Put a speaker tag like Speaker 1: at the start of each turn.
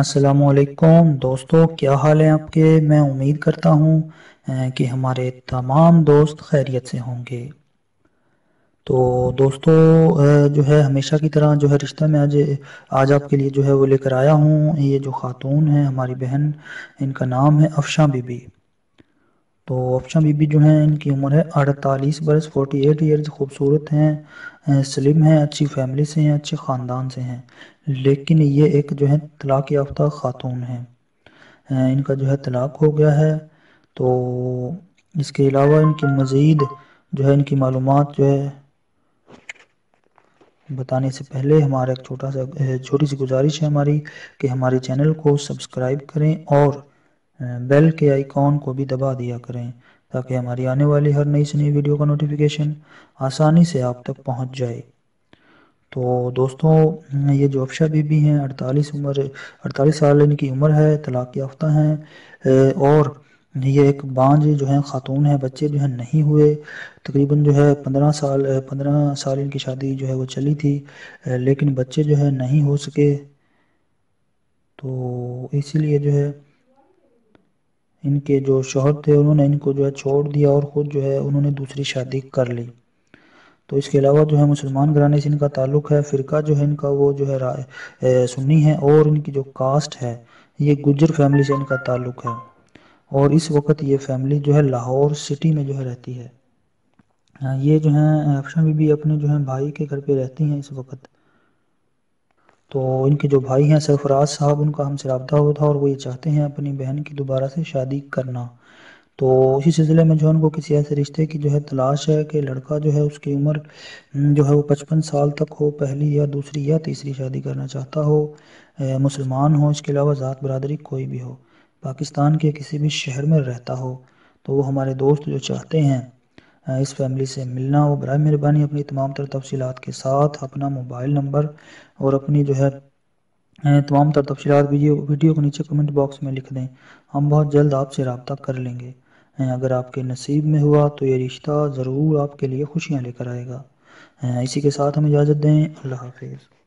Speaker 1: असलकुम दोस्तों क्या हाल है आपके मैं उम्मीद करता हूँ अं, कि हमारे तमाम दोस्त खैरियत से होंगे तो दोस्तों जो है हमेशा की तरह जो है रिश्ता में आज आज आपके लिए जो है वो लेकर आया हूँ ये जो खातून है हमारी बहन इनका नाम है अफशा बीबी तो ऑप्शन बीबी जो हैं इनकी उम्र है अड़तालीस बरस फोर्टी एट ईयर्स खूबसूरत हैं स्लिम हैं अच्छी फैमिली से हैं अच्छे ख़ानदान से हैं लेकिन ये एक जो है तलाक़ याफ्ता ख़ातून हैं इनका जो है तलाक़ हो गया है तो इसके अलावा इनकी मज़ीद जो है इनकी मालूम जो है बताने से पहले हमारा एक छोटा सा छोटी सी गुजारिश है हमारी कि हमारे चैनल को सब्सक्राइब करें और અન બેલ કે આઇકન કો ભી દબા દિયા કરે તાકે અમારી આને વાલી હર નઈસ નઈ વિડિયો કા નોટિફિકેશન આસાની સે આપ تک પહોંચ જાય તો દોસ્તો યે જો અભશા બી બી હે 48 ઉમર 48 સાલ ની ઉમર હે તલાકિયфта હે ઓર યે એક બાંજી જો હે ખતૂન હે બચ્ચે જો હે નહીં હુએ તકरीबन જો હે 15 સાલ 15 સાલ ની شادی જો હે વો ચલી થી લેકિન બચ્ચે જો હે નહીં હો સકે તો ઇસી લિયે જો હે इनके जो शोहर थे उन्होंने इनको जो है छोड़ दिया और ख़ुद जो है उन्होंने दूसरी शादी कर ली तो इसके अलावा जो है मुसलमान घराने से इनका ताल्लुक़ है फ़िरका जो है इनका वो जो है सुन्नी है और इनकी जो कास्ट है ये गुजर फैमिली से इनका ताल्लुक़ है और इस वक्त ये फैमिली जो है लाहौर सिटी में जो है रहती है हाँ, ये जो है अफशा बीबी अपने जो है भाई के घर पे रहती हैं इस वक्त तो इनके जो भाई हैं सरफराज साहब उनका हमसे रबता हुआ था और वो ये चाहते हैं अपनी बहन की दोबारा से शादी करना तो इसी सिलसिले में जो है उनको किसी ऐसे रिश्ते की जो है तलाश है कि लड़का जो है उसकी उम्र जो है वो पचपन साल तक हो पहली या दूसरी या तीसरी शादी करना चाहता हो मुसलमान हो इसके अलावा ज़ात बरदरी कोई भी हो पाकिस्तान के किसी भी शहर में रहता हो तो वो हमारे दोस्त जो चाहते हैं हाँ, इस फैमिली से मिलना हो बर मेहरबानी अपनी तमाम तर तफसी के साथ अपना मोबाइल नंबर और अपनी जो है तमाम तर तफसी वीडियो वीडियो के नीचे कमेंट बॉक्स में लिख दें हम बहुत जल्द आपसे रबता कर लेंगे हाँ, अगर आपके नसीब में हुआ तो ये रिश्ता ज़रूर आपके लिए खुशियाँ लेकर आएगा हाँ, इसी के साथ हम इजाज़त दें अल्लाह हाफिज़